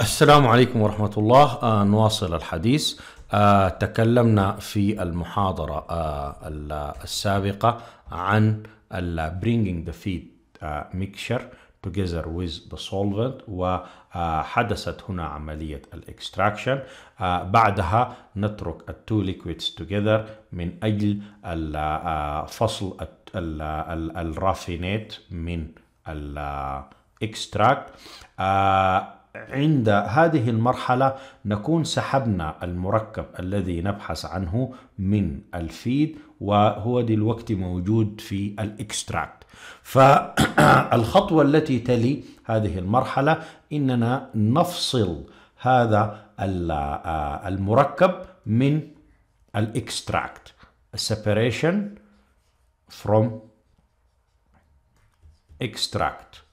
السلام عليكم ورحمة الله آه نواصل الحديث آه تكلمنا في المحاضرة آه السابقة عن bringing the feed آه، mixture together with the solvent وحدثت آه، هنا عملية الاكستراكشن آه، بعدها نترك التو liquids together من أجل فصل الرافينات من الاكستراكت عند هذه المرحلة نكون سحبنا المركب الذي نبحث عنه من الفيد وهو دلوقتي موجود في الاكستراكت فالخطوة التي تلي هذه المرحلة إننا نفصل هذا آه، المركب من الاكستراكت separation from extract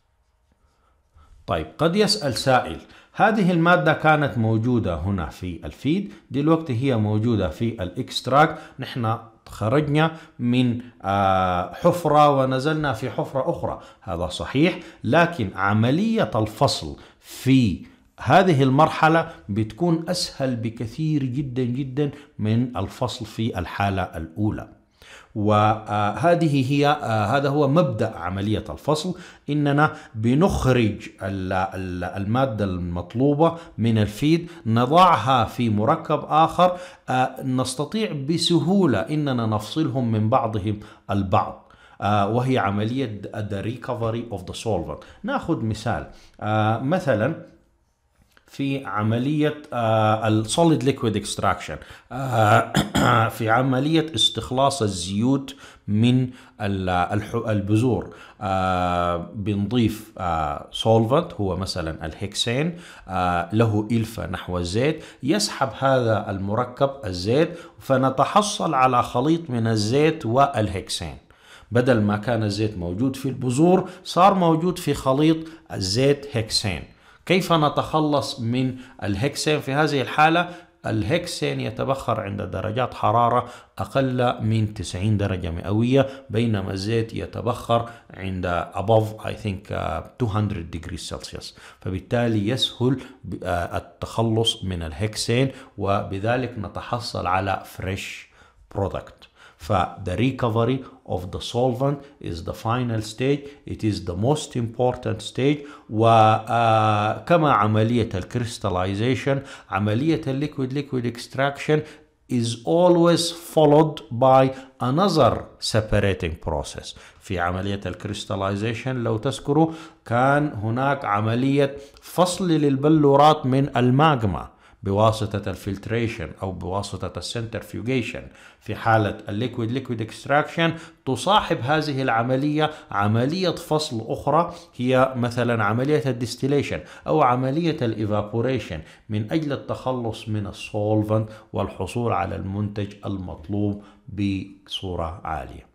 طيب قد يسأل سائل هذه المادة كانت موجودة هنا في الفيد دلوقتي هي موجودة في الاكستراكت نحن خرجنا من آه، حفرة ونزلنا في حفرة أخرى هذا صحيح لكن عملية الفصل في هذه المرحلة بتكون أسهل بكثير جدا جدا من الفصل في الحالة الأولى وهذه آه، هي آه، هذا هو مبدا عمليه الفصل اننا بنخرج الماده المطلوبه من الفيد نضعها في مركب اخر آه، نستطيع بسهوله اننا نفصلهم من بعضهم البعض وهي عملية the recovery of the solvent ناخذ مثال مثلا في عملية السوليد ليكويد اكستراكشن في عملية استخلاص الزيوت من البذور آه، بنضيف سولفنت آه، هو مثلا الهكسين آه، له إلفة نحو الزيت يسحب هذا المركب الزيت فنتحصل على خليط من الزيت والهكسين بدل ما كان الزيت موجود في البذور صار موجود في خليط الزيت هكسين كيف نتخلص من الهكسين في هذه الحالة الهكسين يتبخر عند درجات حرارة أقل من 90 درجة مئوية بينما الزيت يتبخر عند above I think 200 آه، degrees Celsius فبالتالي يسهل آه، التخلص من الهكسين وبذلك نتحصل على فريش برودكت ف the recovery of the solvent is the final stage it is the most important stage وكما عملية الكريستاليزيشن عملية الليكويد ليكويد اكستراكشن is always followed by another separating process في عملية الكريستاليزيشن لو تذكروا كان هناك عملية فصل للبلورات من الماجما بواسطة الفلتريشن أو بواسطة السنترفيوجيشن في حالة الليكويد ليكويد اكستراكشن تصاحب هذه العملية عملية فصل أخرى هي مثلا عملية الديستيليشن أو عملية الإيفابوريشن من أجل التخلص من السولفنت والحصول على المنتج المطلوب بصورة عالية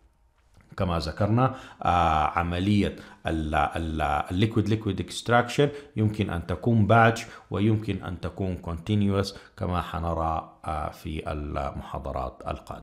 كما ذكرنا آه، عملية الليكويد ليكويد اكستراكشن يمكن أن تكون باتش ويمكن أن تكون كونتينيوس كما حنرى آه، في المحاضرات القادمة